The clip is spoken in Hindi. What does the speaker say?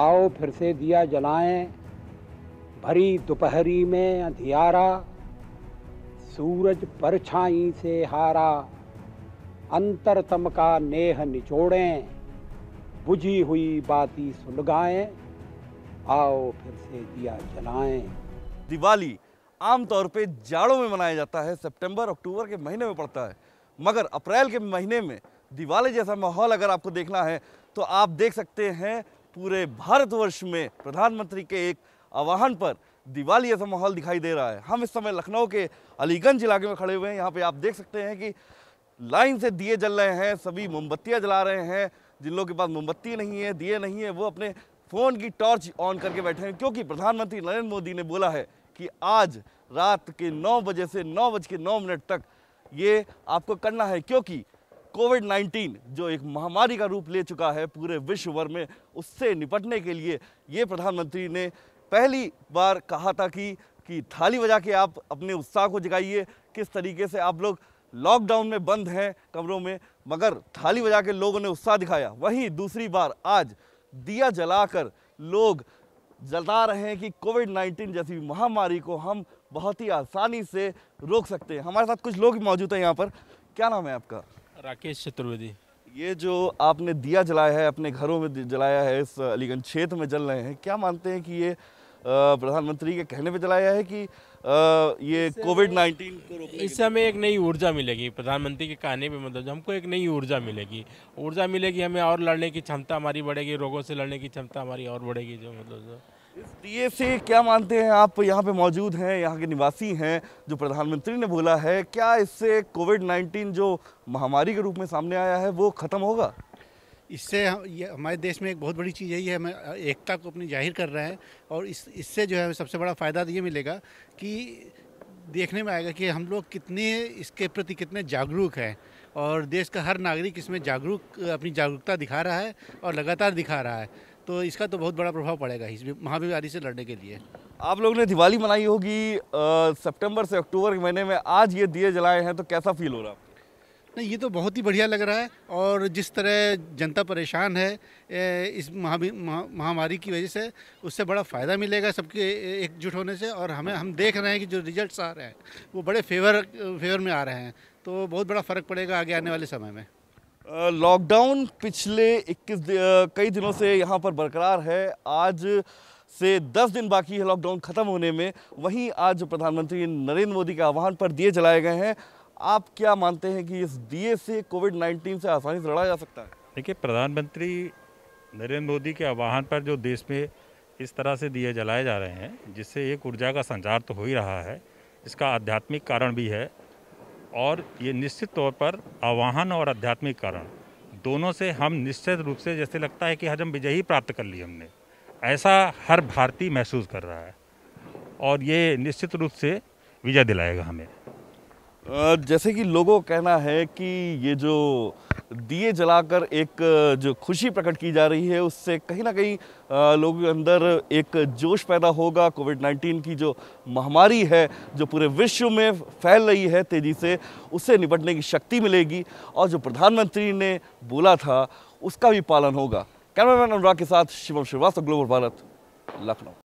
आओ फिर से दिया जलाएं भरी दोपहरी में अंधियारा सूरज परछाई से हारा अंतरतम का नेह निचोड़ें बुझी हुई बाती सुलगाएं आओ फिर से दिया जलाएं दिवाली आमतौर पे जाड़ों में मनाया जाता है सितंबर अक्टूबर के महीने में पड़ता है मगर अप्रैल के महीने में दिवाली जैसा माहौल अगर आपको देखना है तो आप देख सकते हैं पूरे भारतवर्ष में प्रधानमंत्री के एक आह्वान पर दिवाली ऐसा माहौल दिखाई दे रहा है हम इस समय लखनऊ के अलीगंज इलाके में खड़े हुए हैं यहाँ पे आप देख सकते हैं कि लाइन से दिए जल रहे हैं सभी मोमबत्तियाँ जला रहे हैं जिन लोगों के पास मोमबत्ती नहीं है दिए नहीं है वो अपने फ़ोन की टॉर्च ऑन करके बैठे हैं क्योंकि प्रधानमंत्री नरेंद्र मोदी ने बोला है कि आज रात के नौ बजे से नौ बज के नौ मिनट तक ये आपको करना है क्योंकि कोविड 19 जो एक महामारी का रूप ले चुका है पूरे विश्व भर में उससे निपटने के लिए ये प्रधानमंत्री ने पहली बार कहा था कि कि थाली बजा के आप अपने उत्साह को जगाइए किस तरीके से आप लोग लॉकडाउन में बंद हैं कमरों में मगर थाली बजा के लोगों ने उत्साह दिखाया वहीं दूसरी बार आज दिया जलाकर लोग जता रहे हैं कि कोविड 19 जैसी महामारी को हम बहुत ही आसानी से रोक सकते हैं हमारे साथ कुछ लोग मौजूद हैं यहाँ पर क्या नाम है आपका राकेश चतुर्वेदी ये जो आपने दिया जलाया है अपने घरों में जलाया है इस अलीगंज क्षेत्र में जल रहे हैं क्या मानते हैं कि ये प्रधानमंत्री के कहने पे जलाया है कि ये कोविड नाइन्टीन इससे हमें एक नई ऊर्जा मिलेगी प्रधानमंत्री के कहने पे मतलब हमको एक नई ऊर्जा मिलेगी ऊर्जा मिलेगी हमें और लड़ने की क्षमता हमारी बढ़ेगी रोगों से लड़ने की क्षमता हमारी और बढ़ेगी जो मतलब जो इस डीए से क्या मानते हैं आप यहाँ पे मौजूद हैं यहाँ के निवासी हैं जो प्रधानमंत्री ने बोला है क्या इससे कोविड 19 जो महामारी के रूप में सामने आया है वो ख़त्म होगा इससे ये हमारे देश में एक बहुत बड़ी चीज़ यही है हम एकता को अपनी जाहिर कर रहे हैं और इस इससे जो है सबसे बड़ा फ़ायदा ये मिलेगा कि देखने में आएगा कि हम लोग कितने इसके प्रति कितने जागरूक हैं और देश का हर नागरिक इसमें जागरूक अपनी जागरूकता दिखा रहा है और लगातार दिखा रहा है तो इसका तो बहुत बड़ा प्रभाव पड़ेगा इस महाबीमारी से लड़ने के लिए आप लोगों ने दिवाली मनाई होगी सितंबर से अक्टूबर के महीने में आज ये दिए जलाए हैं तो कैसा फील हो रहा है नहीं ये तो बहुत ही बढ़िया लग रहा है और जिस तरह जनता परेशान है इस महामारी महा, की वजह से उससे बड़ा फ़ायदा मिलेगा सबके एकजुट होने से और हमें हम देख रहे हैं कि जो रिजल्ट्स आ रहे हैं वो बड़े फेवर फेवर में आ रहे हैं तो बहुत बड़ा फ़र्क पड़ेगा आगे आने वाले समय में लॉकडाउन पिछले 21 कई दिनों से यहाँ पर बरकरार है आज से 10 दिन बाकी है लॉकडाउन ख़त्म होने में वहीं आज प्रधानमंत्री नरेंद्र मोदी के आह्वान पर दिए जलाए गए हैं आप क्या मानते हैं कि इस दिए से कोविड 19 से आसानी से लड़ा जा सकता है देखिए प्रधानमंत्री नरेंद्र मोदी के आह्वान पर जो देश में इस तरह से दिए जलाए जा रहे हैं जिससे एक ऊर्जा का संचार तो हो ही रहा है इसका आध्यात्मिक कारण भी है और ये निश्चित तौर पर आवाहन और आध्यात्मिक कारण दोनों से हम निश्चित रूप से जैसे लगता है कि हजम विजयी प्राप्त कर ली हमने ऐसा हर भारतीय महसूस कर रहा है और ये निश्चित रूप से विजय दिलाएगा हमें जैसे कि लोगों कहना है कि ये जो दिए जलाकर एक जो खुशी प्रकट की जा रही है उससे कहीं ना कहीं लोगों के अंदर एक जोश पैदा होगा कोविड 19 की जो महामारी है जो पूरे विश्व में फैल रही है तेज़ी से उससे निपटने की शक्ति मिलेगी और जो प्रधानमंत्री ने बोला था उसका भी पालन होगा कैमरामैन अनुराग के साथ शिवम श्रीवास्तव ग्लोबल भारत लखनऊ